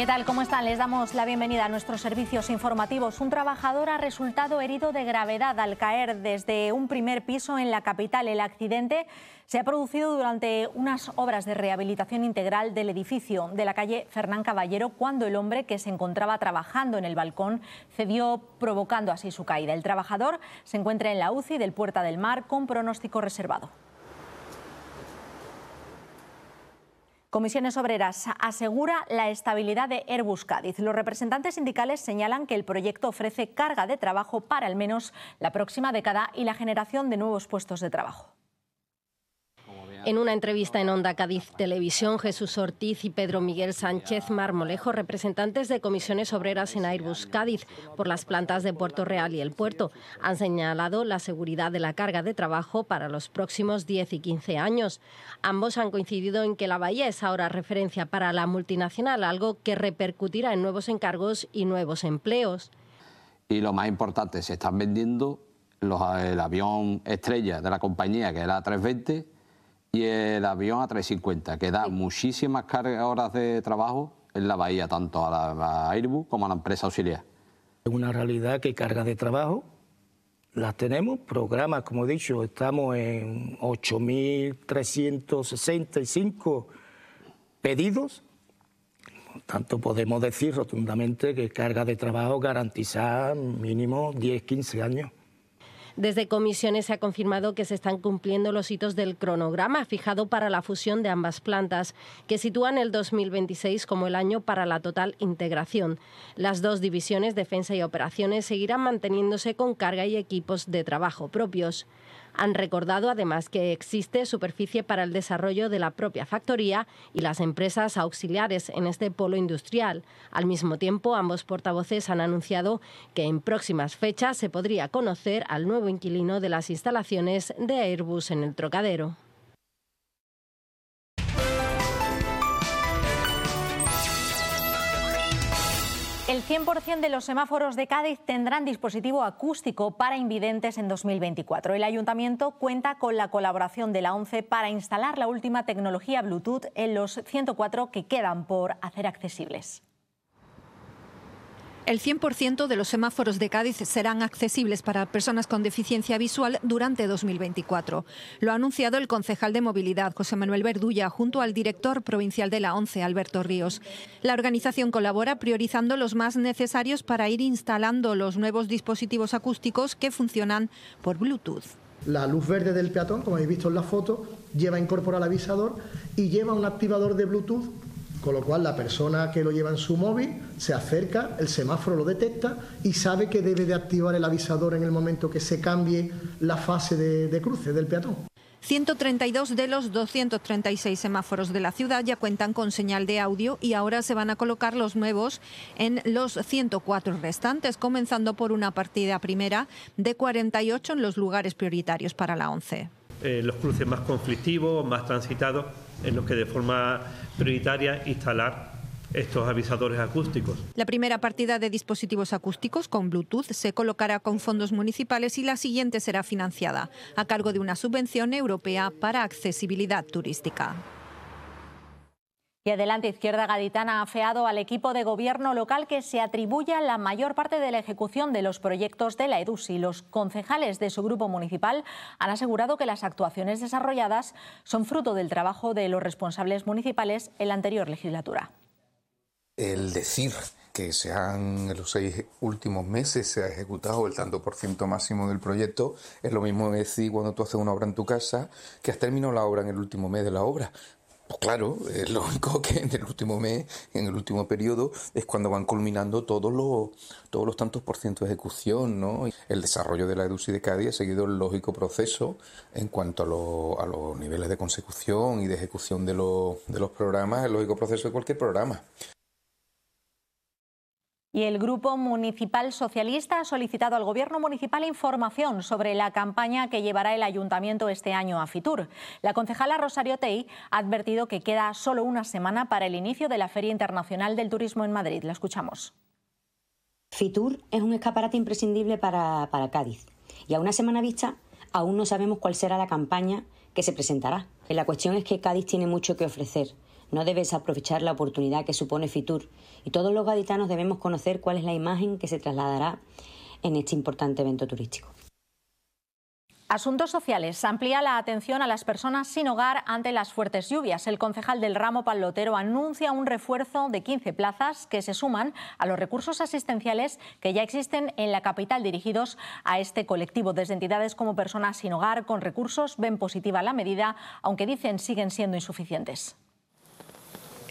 ¿Qué tal? ¿Cómo están? Les damos la bienvenida a nuestros servicios informativos. Un trabajador ha resultado herido de gravedad al caer desde un primer piso en la capital. El accidente se ha producido durante unas obras de rehabilitación integral del edificio de la calle Fernán Caballero cuando el hombre que se encontraba trabajando en el balcón cedió provocando así su caída. El trabajador se encuentra en la UCI del Puerta del Mar con pronóstico reservado. Comisiones Obreras asegura la estabilidad de Airbus Cádiz. Los representantes sindicales señalan que el proyecto ofrece carga de trabajo para al menos la próxima década y la generación de nuevos puestos de trabajo. En una entrevista en Onda Cádiz Televisión, Jesús Ortiz y Pedro Miguel Sánchez Marmolejo, representantes de comisiones obreras en Airbus Cádiz por las plantas de Puerto Real y el puerto, han señalado la seguridad de la carga de trabajo para los próximos 10 y 15 años. Ambos han coincidido en que la bahía es ahora referencia para la multinacional, algo que repercutirá en nuevos encargos y nuevos empleos. Y lo más importante, se están vendiendo el avión estrella de la compañía, que era 320 y el avión a 350, que da muchísimas cargas, horas de trabajo en la bahía, tanto a, la, Airbus como a la empresa auxiliar. Es una realidad que carga de trabajo las tenemos, programas, como he dicho, estamos en 8.365 pedidos. Por tanto, podemos decir rotundamente que carga de trabajo garantiza mínimo 10, 15 años. Desde comisiones se ha confirmado que se están cumpliendo los hitos del cronograma fijado para la fusión de ambas plantas, que sitúan el 2026 como el año para la total integración. Las dos divisiones, defensa y operaciones, seguirán manteniéndose con carga y equipos de trabajo propios. Han recordado además que existe superficie para el desarrollo de la propia factoría y las empresas auxiliares en este polo industrial. Al mismo tiempo, ambos portavoces han anunciado que en próximas fechas se podría conocer al nuevo inquilino de las instalaciones de Airbus en el Trocadero. El 100% de los semáforos de Cádiz tendrán dispositivo acústico para invidentes en 2024. El ayuntamiento cuenta con la colaboración de la ONCE para instalar la última tecnología Bluetooth en los 104 que quedan por hacer accesibles. El 100% de los semáforos de Cádiz serán accesibles para personas con deficiencia visual durante 2024. Lo ha anunciado el concejal de movilidad, José Manuel Verdulla, junto al director provincial de la ONCE, Alberto Ríos. La organización colabora priorizando los más necesarios para ir instalando los nuevos dispositivos acústicos que funcionan por Bluetooth. La luz verde del peatón, como habéis visto en la foto, lleva incorporado el avisador y lleva un activador de Bluetooth con lo cual la persona que lo lleva en su móvil se acerca, el semáforo lo detecta y sabe que debe de activar el avisador en el momento que se cambie la fase de, cruce del peatón. 132 de los 236 semáforos de la ciudad ya cuentan con señal de audio y ahora se van a colocar los nuevos en los 104 restantes, comenzando por una partida primera de 48 en los lugares prioritarios para la 11. Eh, los cruces más conflictivos, más transitados, en los que de forma prioritaria instalar estos avisadores acústicos. La primera partida de dispositivos acústicos con Bluetooth se colocará con fondos municipales y la siguiente será financiada a cargo de una subvención europea para accesibilidad turística. Y adelante, Izquierda Gaditana ha afeado al equipo de gobierno local que se atribuya la mayor parte de la ejecución de los proyectos de la EDUSI. Los concejales de su grupo municipal han asegurado que las actuaciones desarrolladas son fruto del trabajo de los responsables municipales en la anterior legislatura. El decir que se han, en los seis últimos meses se ha ejecutado el tanto por ciento máximo del proyecto, es lo mismo decir cuando tú haces una obra en tu casa que has terminado la obra en el último mes de la obra. Pues claro, es lógico que en el último mes, en el último periodo, es cuando van culminando todos los, todos los tantos por ciento de ejecución, ¿no? El desarrollo de la EDUCI de Cádiz ha seguido el lógico proceso en cuanto a, a los niveles de consecución y de ejecución de, de los programas, el lógico proceso de cualquier programa. Y el Grupo Municipal Socialista ha solicitado al Gobierno Municipal información sobre la campaña que llevará el Ayuntamiento este año a Fitur. La concejala Rosario Tei ha advertido que queda solo una semana para el inicio de la Feria Internacional del Turismo en Madrid. La escuchamos. Fitur es un escaparate imprescindible para, para Cádiz. Y a una semana vista, aún no sabemos cuál será la campaña que se presentará. La cuestión es que Cádiz tiene mucho que ofrecer no debes aprovechar la oportunidad que supone Fitur y todos los gaditanos debemos conocer cuál es la imagen que se trasladará en este importante evento turístico. Asuntos sociales. Amplía la atención a las personas sin hogar ante las fuertes lluvias. El concejal del ramo Palotero anuncia un refuerzo de 15 plazas que se suman a los recursos asistenciales que ya existen en la capital dirigidos a este colectivo. Desde entidades como Personas sin Hogar con Recursos ven positiva la medida, aunque dicen siguen siendo insuficientes.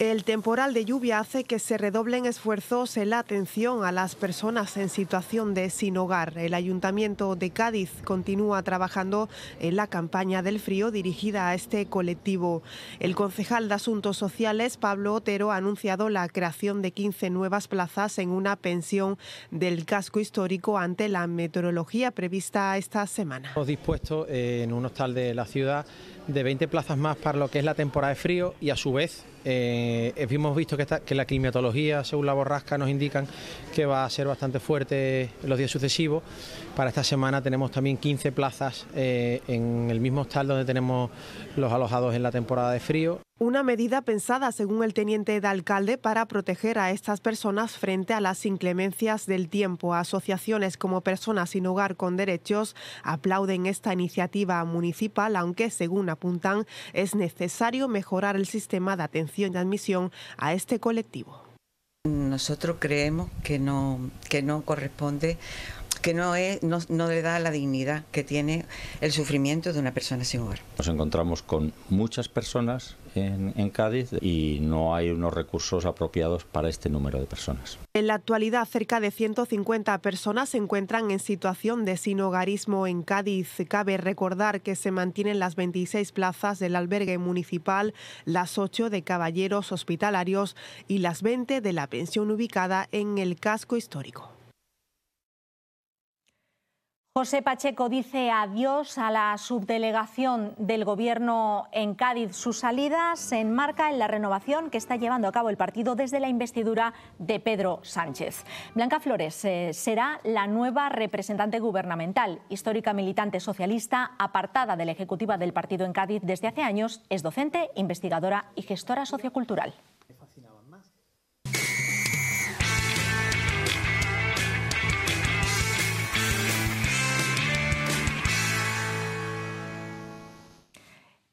El temporal de lluvia hace que se redoblen esfuerzos en la atención a las personas en situación de sin hogar. El Ayuntamiento de Cádiz continúa trabajando en la campaña del frío dirigida a este colectivo. El concejal de Asuntos Sociales, Pablo Otero, ha anunciado la creación de 15 nuevas plazas en una pensión del casco histórico ante la meteorología prevista esta semana. dispuesto en un hostal de la ciudad de 20 plazas más para lo que es la temporada de frío y a su vez eh, hemos visto que, la climatología según la borrasca nos indican que va a ser bastante fuerte los días sucesivos. Para esta semana tenemos también 15 plazas eh, en el mismo hostal donde tenemos los alojados en la temporada de frío. Una medida pensada, según el teniente de alcalde, para proteger a estas personas frente a las inclemencias del tiempo. Asociaciones como Personas sin Hogar con Derechos aplauden esta iniciativa municipal, aunque, según apuntan, es necesario mejorar el sistema de atención y admisión a este colectivo. Nosotros creemos que no, que no corresponde que no, no, le da la dignidad que tiene el sufrimiento de una persona sin hogar. Nos encontramos con muchas personas en, Cádiz y no hay unos recursos apropiados para este número de personas. En la actualidad, cerca de 150 personas se encuentran en situación de sin hogarismo en Cádiz. Cabe recordar que se mantienen las 26 plazas del albergue municipal, las 8 de caballeros hospitalarios y las 20 de la pensión ubicada en el casco histórico. José Pacheco dice adiós a la subdelegación del Gobierno en Cádiz. Su salida se enmarca en la renovación que está llevando a cabo el partido desde la investidura de Pedro Sánchez. Blanca Flores eh, será la nueva representante gubernamental, histórica militante socialista, apartada de la ejecutiva del partido en Cádiz desde hace años, es docente, investigadora y gestora sociocultural.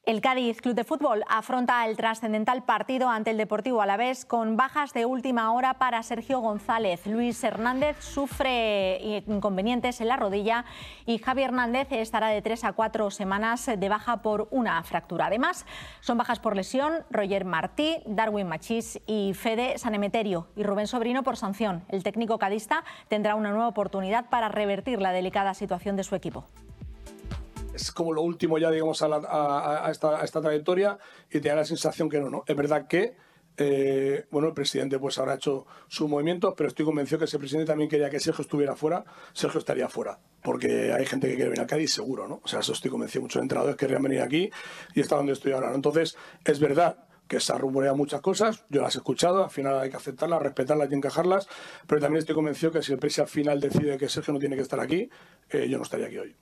El Cádiz Club de Fútbol afronta el trascendental partido ante el Deportivo Alavés con bajas de última hora para Sergio González. Luis Hernández sufre inconvenientes en la rodilla y Javier Hernández estará de tres a cuatro semanas de baja por una fractura. Además, son bajas por lesión Roger Martí, Darwin Machís y Fede Sanemeterio y Rubén Sobrino por sanción. El técnico cadista tendrá una nueva oportunidad para revertir la delicada situación de su equipo es como lo último ya, digamos, a, esta, trayectoria y te da la sensación que no, no. Es verdad que, eh, bueno, el presidente pues habrá hecho sus movimientos, pero estoy convencido que ese presidente también quería que Sergio estuviera fuera, Sergio estaría fuera, porque hay gente que quiere venir a Cádiz seguro, ¿no? O sea, eso estoy convencido, muchos entrenadores querrían venir aquí y está donde estoy ahora. Entonces, es verdad que se han rumoreado muchas cosas, yo las he escuchado, al final hay que aceptarlas, respetarlas y encajarlas, pero también estoy convencido que si el presidente al final decide que Sergio no tiene que estar aquí, eh, yo no estaría aquí hoy.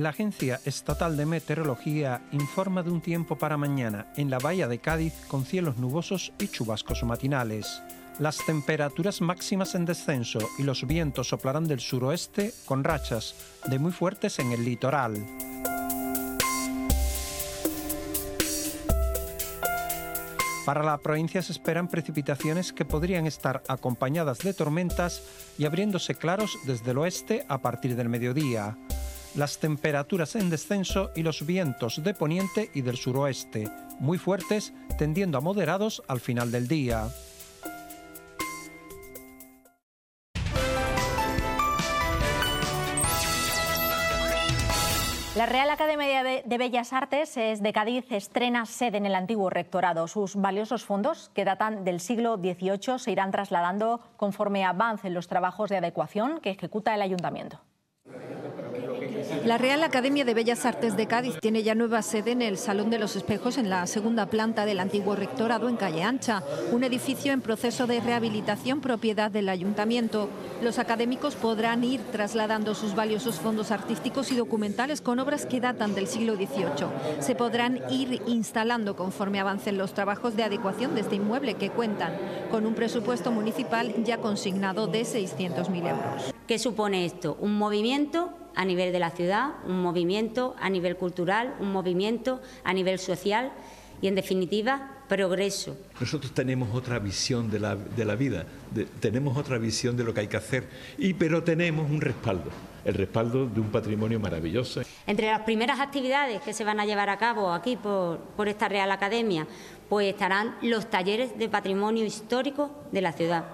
La Agencia Estatal de Meteorología informa de un tiempo para mañana en la bahía de Cádiz con cielos nubosos y chubascos matinales. Las temperaturas máximas en descenso y los vientos soplarán del suroeste con rachas de muy fuertes en el litoral. Para la provincia se esperan precipitaciones que podrían estar acompañadas de tormentas y abriéndose claros desde el oeste a partir del mediodía las temperaturas en descenso y los vientos de poniente y del suroeste, muy fuertes, tendiendo a moderados al final del día. La Real Academia de Bellas Artes es de Cádiz estrena sede en el antiguo rectorado. Sus valiosos fondos, que datan del siglo XVIII, se irán trasladando conforme avancen los trabajos de adecuación que ejecuta el ayuntamiento. La Real Academia de Bellas Artes de Cádiz tiene ya nueva sede en el Salón de los Espejos, en la segunda planta del antiguo rectorado en Calle Ancha, un edificio en proceso de rehabilitación propiedad del ayuntamiento. Los académicos podrán ir trasladando sus valiosos fondos artísticos y documentales con obras que datan del siglo XVIII. Se podrán ir instalando conforme avancen los trabajos de adecuación de este inmueble que cuentan con un presupuesto municipal ya consignado de 600.000 euros. ¿Qué supone esto? Un movimiento a nivel de la ciudad, un movimiento a nivel cultural, un movimiento a nivel social y, en definitiva, progreso. Nosotros tenemos otra visión de la, vida, tenemos otra visión de lo que hay que hacer, y, pero tenemos un respaldo, el respaldo de un patrimonio maravilloso. Entre las primeras actividades que se van a llevar a cabo aquí por, por esta Real Academia, pues estarán los talleres de patrimonio histórico de la ciudad.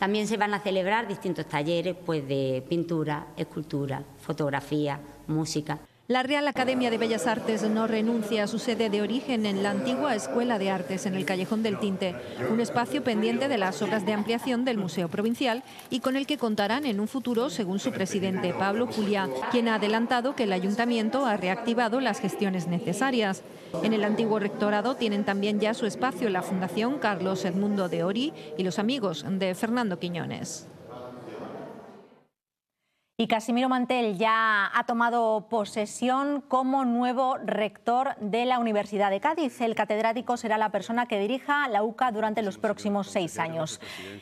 También se van a celebrar distintos talleres pues, de pintura, escultura, fotografía, música. La Real Academia de Bellas Artes no renuncia a su sede de origen en la antigua Escuela de Artes en el Callejón del Tinte, un espacio pendiente de las obras de ampliación del Museo Provincial y con el que contarán en un futuro, según su presidente Pablo Juliá, quien ha adelantado que el ayuntamiento ha reactivado las gestiones necesarias. En el antiguo rectorado tienen también ya su espacio la Fundación Carlos Edmundo de Ori y los amigos de Fernando Quiñones. Y Casimiro Mantel ya ha tomado posesión como nuevo rector de la Universidad de Cádiz. El catedrático será la persona que dirija la UCA durante los próximos seis años.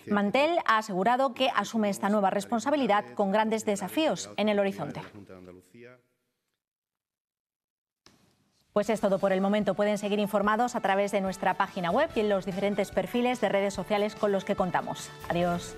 Mantel ha asegurado que asume esta nueva responsabilidad con grandes desafíos en el horizonte. Pues es todo por el momento. Pueden seguir informados a través de nuestra página web y en los diferentes perfiles de redes sociales con los que contamos. Adiós.